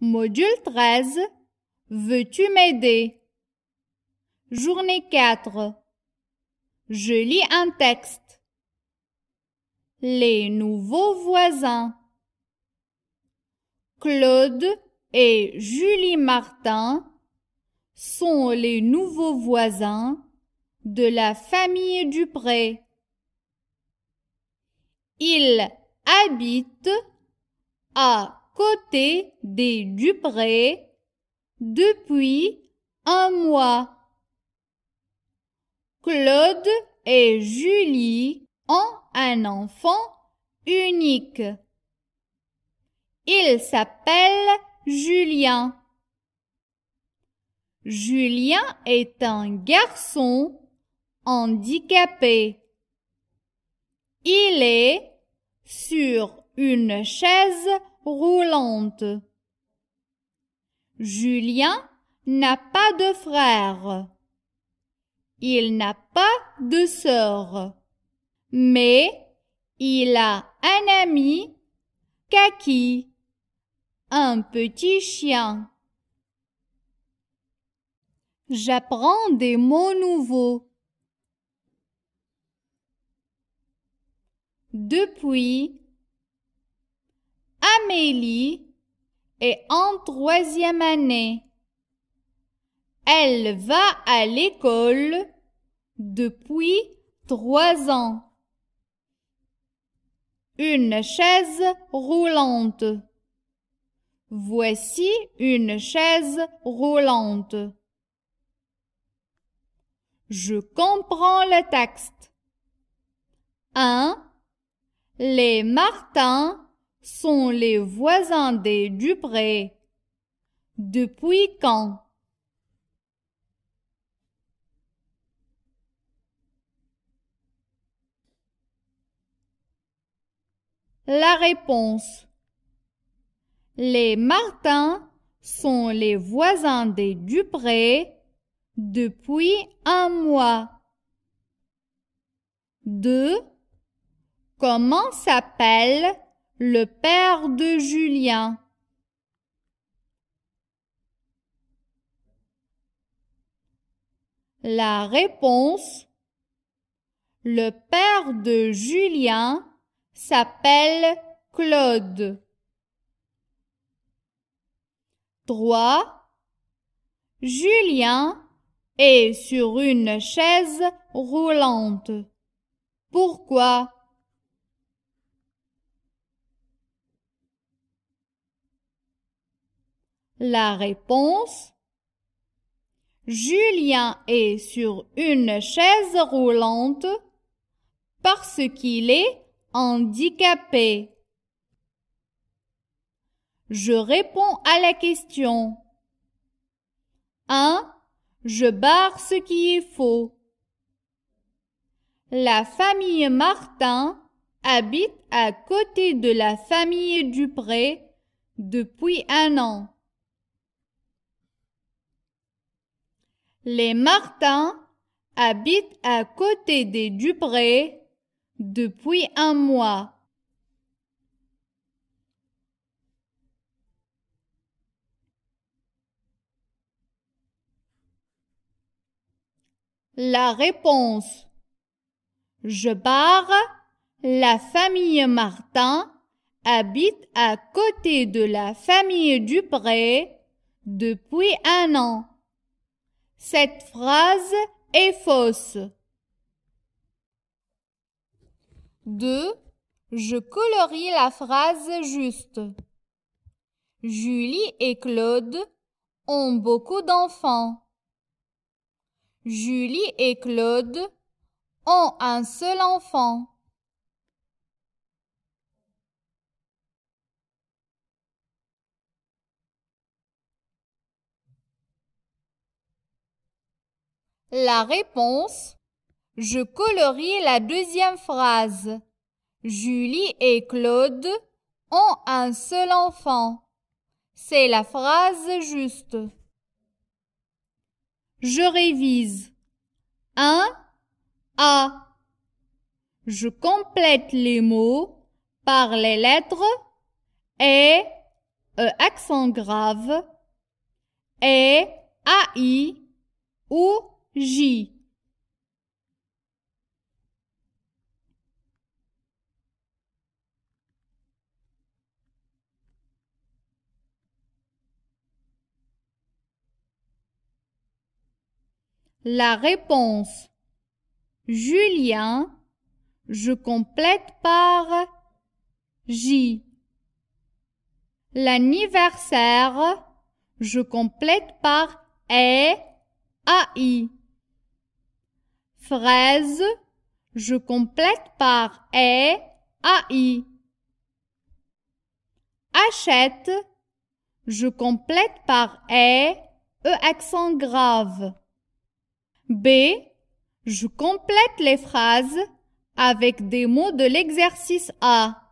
Module 13. Veux-tu m'aider? Journée 4. Je lis un texte. Les nouveaux voisins. Claude et Julie Martin sont les nouveaux voisins de la famille Dupré. Ils habitent à côté des Dupré depuis un mois. Claude et Julie ont un enfant unique. Il s'appelle Julien. Julien est un garçon handicapé. Il est sur une chaise roulante. Julien n'a pas de frère. Il n'a pas de sœur. Mais il a un ami, Kaki, un petit chien. J'apprends des mots nouveaux. Depuis, Amélie est en troisième année. Elle va à l'école depuis trois ans. Une chaise roulante. Voici une chaise roulante. Je comprends le texte. 1. Les Martins sont les voisins des Dupré. Depuis quand La réponse. Les Martins sont les voisins des Dupré depuis un mois. Deux. Comment s'appelle le père de Julien. La réponse Le père de Julien s'appelle Claude. 3. Julien est sur une chaise roulante. Pourquoi La réponse Julien est sur une chaise roulante parce qu'il est handicapé. Je réponds à la question. 1. Je barre ce qui est faux. La famille Martin habite à côté de la famille Dupré depuis un an. Les Martins habitent à côté des Dupré depuis un mois. La réponse. Je pars. La famille Martin habite à côté de la famille Dupré depuis un an. Cette phrase est fausse. 2. Je colorie la phrase juste. Julie et Claude ont beaucoup d'enfants. Julie et Claude ont un seul enfant. La réponse Je colorie la deuxième phrase. Julie et Claude ont un seul enfant. C'est la phrase juste. Je révise. Un A. Je complète les mots par les lettres et e, accent grave et ai ou J La réponse Julien, je complète par J. L'anniversaire, je complète par E, AI fraise. Je complète par et ai. Achète. Je complète par E, e accent grave. B. Je complète les phrases avec des mots de l'exercice A.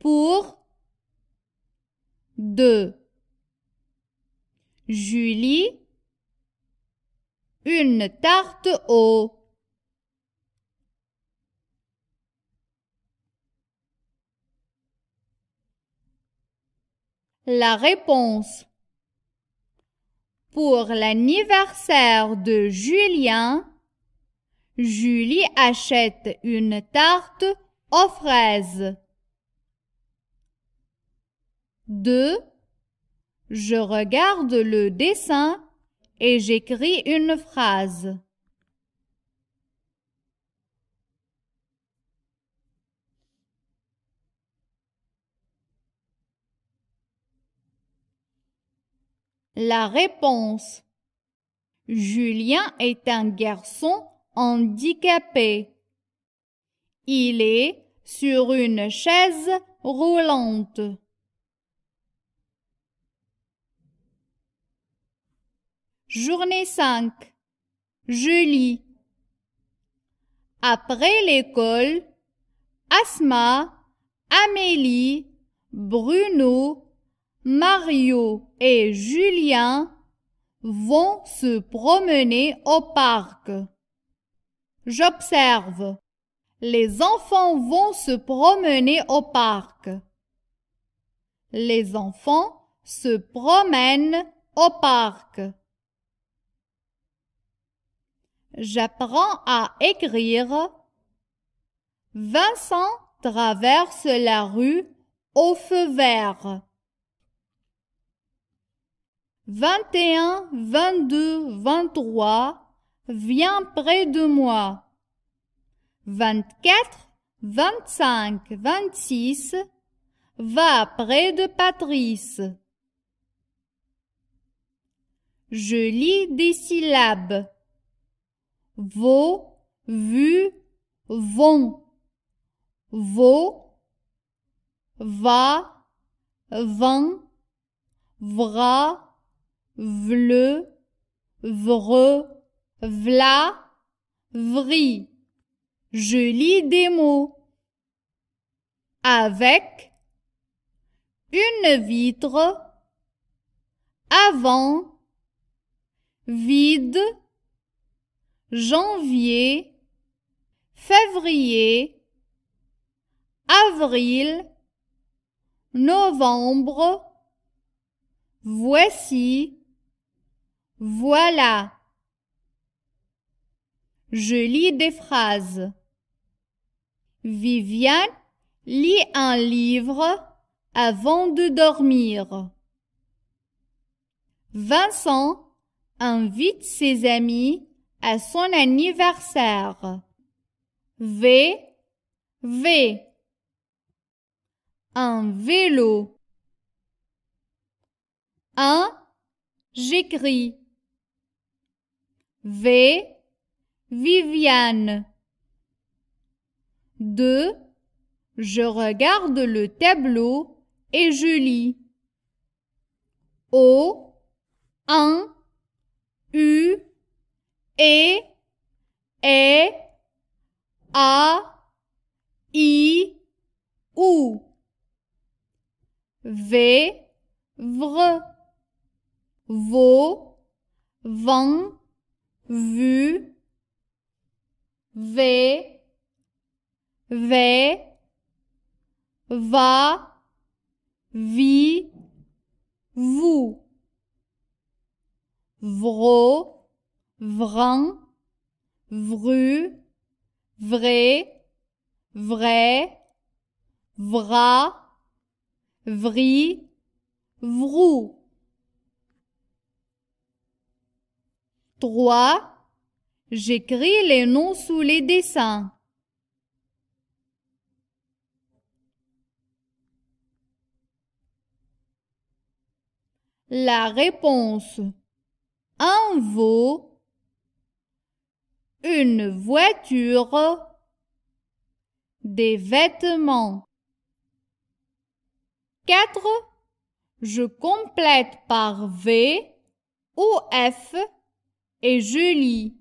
Pour de Julie une tarte au La réponse Pour l'anniversaire de Julien, Julie achète une tarte aux fraises. 2. Je regarde le dessin et j'écris une phrase. La réponse. Julien est un garçon handicapé. Il est sur une chaise roulante. Journée 5. Julie Après l'école, Asma, Amélie, Bruno, Mario et Julien vont se promener au parc. J'observe. Les enfants vont se promener au parc. Les enfants se promènent au parc. J'apprends à écrire. Vincent traverse la rue au feu vert. 21, 22, 23 Viens près de moi. 24, 25, 26 Va près de Patrice. Je lis des syllabes vos, vu, vont, vos, va, vin, vra, vle, vre, vla, vri. Je lis des mots. Avec une vitre avant vide janvier, février, avril, novembre, voici, voilà. Je lis des phrases. Viviane lit un livre avant de dormir. Vincent invite ses amis à son anniversaire. V, V. Un vélo. Un, j'écris. V, Viviane. 2. Je regarde le tableau et je lis. O, un U, E, E, A, I, U. V, vre, vo, vent, vu, V, V, va, vi, vous. Vro, Vran, vru, vrai, vrai, vra, vri, vrou. Trois, J'écris les noms sous les dessins. La réponse Un vaut une voiture, des vêtements. 4. Je complète par V ou F et je lis.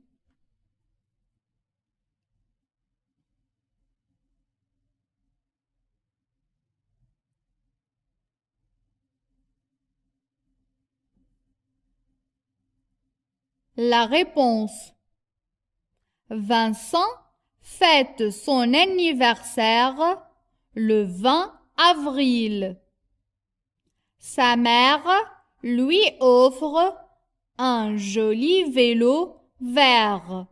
La réponse Vincent fête son anniversaire le 20 avril. Sa mère lui offre un joli vélo vert.